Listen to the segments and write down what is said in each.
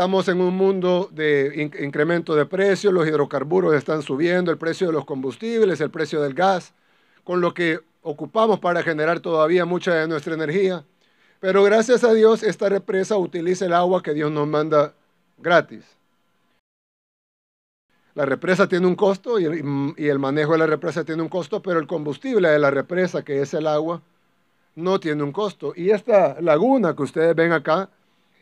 Estamos en un mundo de incremento de precios, los hidrocarburos están subiendo, el precio de los combustibles, el precio del gas, con lo que ocupamos para generar todavía mucha de nuestra energía. Pero gracias a Dios esta represa utiliza el agua que Dios nos manda gratis. La represa tiene un costo y el, manejo de la represa tiene un costo, pero el combustible de la represa, que es el agua, no tiene un costo. Y esta laguna que ustedes ven acá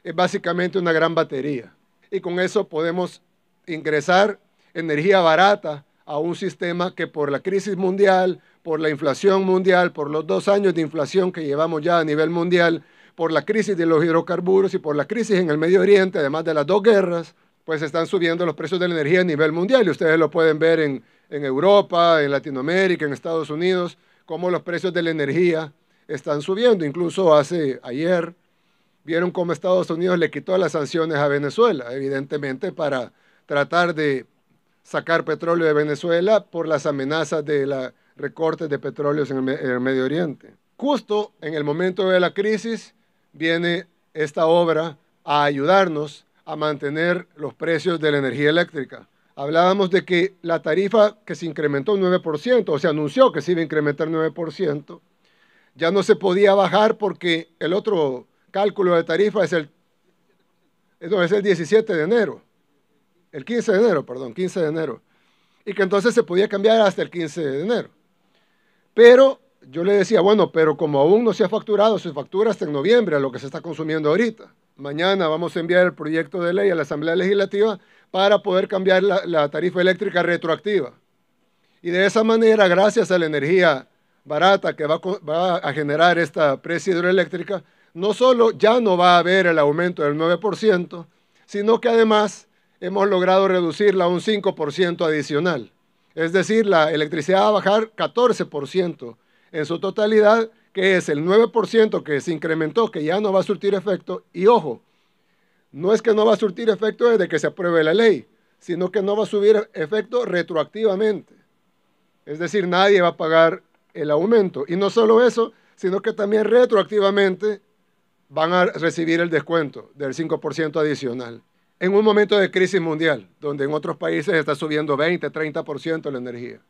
es básicamente una gran batería. Y con eso podemos ingresar energía barata a un sistema que por la crisis mundial, por la inflación mundial, por los dos años de inflación que llevamos ya a nivel mundial, por la crisis de los hidrocarburos y por la crisis en el Medio Oriente, además de las dos guerras, pues están subiendo los precios de la energía a nivel mundial. Y ustedes lo pueden ver en, Europa, en Latinoamérica, en Estados Unidos, cómo los precios de la energía están subiendo. Incluso hace ayer vieron cómo Estados Unidos le quitó las sanciones a Venezuela, evidentemente para tratar de sacar petróleo de Venezuela por las amenazas de los recortes de petróleo en el, Medio Oriente. Justo en el momento de la crisis viene esta obra a ayudarnos a mantener los precios de la energía eléctrica. Hablábamos de que la tarifa que se incrementó un 9%, o se anunció que se iba a incrementar 9%, ya no se podía bajar porque el otro cálculo de tarifa es el, es el 17 de enero, el 15 de enero, perdón, 15 de enero, y que entonces se podía cambiar hasta el 15 de enero. Pero yo le decía, bueno, pero como aún no se ha facturado, se factura hasta en noviembre, lo que se está consumiendo ahorita. Mañana vamos a enviar el proyecto de ley a la Asamblea Legislativa para poder cambiar la, tarifa eléctrica retroactiva. Y de esa manera, gracias a la energía barata que va, va a generar esta presa hidroeléctrica, no solo ya no va a haber el aumento del 9%, sino que además hemos logrado reducirla a un 5% adicional. Es decir, la electricidad va a bajar 14% en su totalidad, que es el 9% que se incrementó, que ya no va a surtir efecto. Y ojo, no es que no va a surtir efecto desde que se apruebe la ley, sino que no va a subir efecto retroactivamente. Es decir, nadie va a pagar el aumento. Y no solo eso, sino que también retroactivamente van a recibir el descuento del 5% adicional. En un momento de crisis mundial, donde en otros países está subiendo 20, 30% la energía.